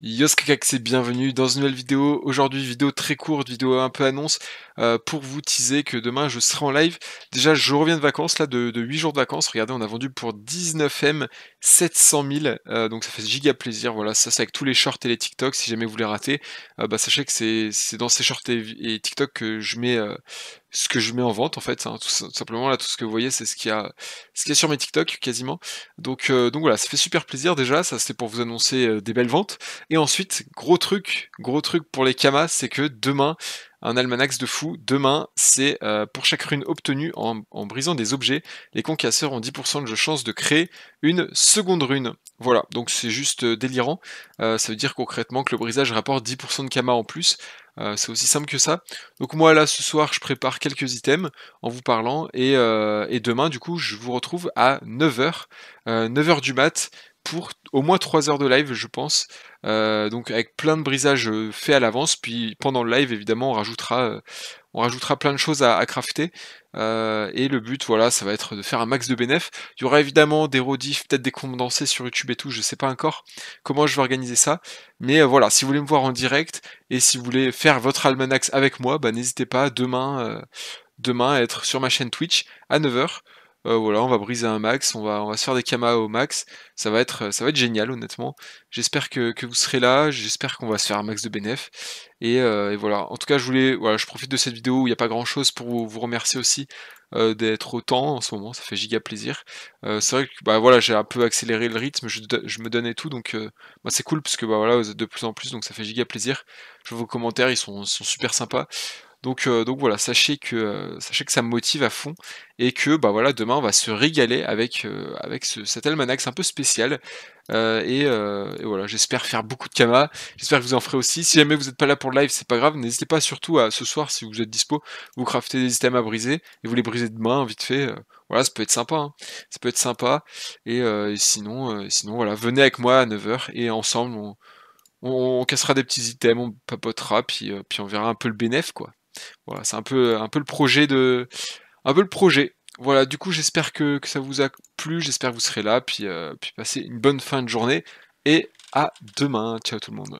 Yo c'est bienvenue dans une nouvelle vidéo. Aujourd'hui, vidéo très courte, vidéo un peu annonce, euh, pour vous teaser que demain je serai en live. Déjà, je reviens de vacances, là, de, 8 jours de vacances. Regardez, on a vendu pour 19M 700 000, donc ça fait giga plaisir. Voilà, ça c'est avec tous les shorts et les TikTok. Si jamais vous les ratez, euh, bah, sachez que c'est dans ces shorts et, et TikTok que je mets euh, ce que je mets en vente en fait. Hein, tout, simplement là, tout ce que vous voyez, c'est ce qu'il y a, ce qu'il y sur mes TikTok quasiment. Donc, euh, donc voilà, ça fait super plaisir déjà. Ça c'est pour vous annoncer euh, des belles ventes. Et ensuite, gros truc, gros truc pour les Kamas, c'est que demain, un almanax de fou. Demain, c'est euh, pour chaque rune obtenue en, en, brisant des objets, les concasseurs ont 10% de chance de créer une seconde rune. Voilà, donc c'est juste délirant. ça veut dire concrètement que le brisage rapporte 10% de Kama en plus. Euh, c'est aussi simple que ça. Donc moi là ce soir je prépare quelques items en vous parlant et, euh, demain du coup je vous retrouve à 9h, euh, 9h du mat pour au moins 3 heures de live, je pense. Euh, donc avec plein de brisages euh, faits à l'avance. Puis pendant le live, évidemment, on rajoutera, euh, on rajoutera plein de choses à, crafter. et le but, voilà, ça va être de faire un max de bénéf. Il y aura évidemment des rodifs, peut-être des condensés sur YouTube et tout, je sais pas encore comment je vais organiser ça. Mais voilà, si vous voulez me voir en direct et si vous voulez faire votre almanax avec moi, bah, n'hésitez pas demain, demain à être sur ma chaîne Twitch à 9h. Euh, voilà, on va briser un max, on va, on va se faire des kamas au max. Ça va être, ça va être génial, honnêtement. J'espère que, vous serez là, j'espère qu'on va se faire un max de bénéf. Euh, et, voilà, en tout cas, je voulais, voilà, je profite de cette vidéo où il n'y a pas grand chose pour vous, remercier aussi euh, d'être autant en ce moment, ça fait giga plaisir. c'est vrai que bah, voilà, j'ai un peu accéléré le rythme, je, me donnais tout, donc bah, c'est cool parce que bah, voilà, vous êtes de plus en plus, donc ça fait giga plaisir. Je vos commentaires, ils sont, sont super sympas. Euh, donc, voilà, euh, sachez que, ça me motive à fond et que bah voilà, demain on va se régaler avec, euh, avec ce, cet almanach un peu spécial. Et, voilà, j'espère faire beaucoup de kama, j'espère que vous en ferez aussi. Si jamais vous n'êtes pas là pour le live, c'est pas grave, n'hésitez pas surtout à ce soir, si vous êtes dispo, vous crafter des items à briser et vous les brisez demain, vite fait. voilà, ça peut être sympa, hein. ça peut être sympa. Et, sinon, sinon, voilà, venez avec moi à 9h et ensemble on, cassera des petits items, on papotera, puis, puis on verra un peu le bénéf, quoi. Voilà, c'est un peu, un peu le projet de. Un peu le projet. Voilà, du coup, j'espère que, ça vous a plu, j'espère que vous serez là, puis, euh, puis passez une bonne fin de journée, et à demain. Ciao tout le monde.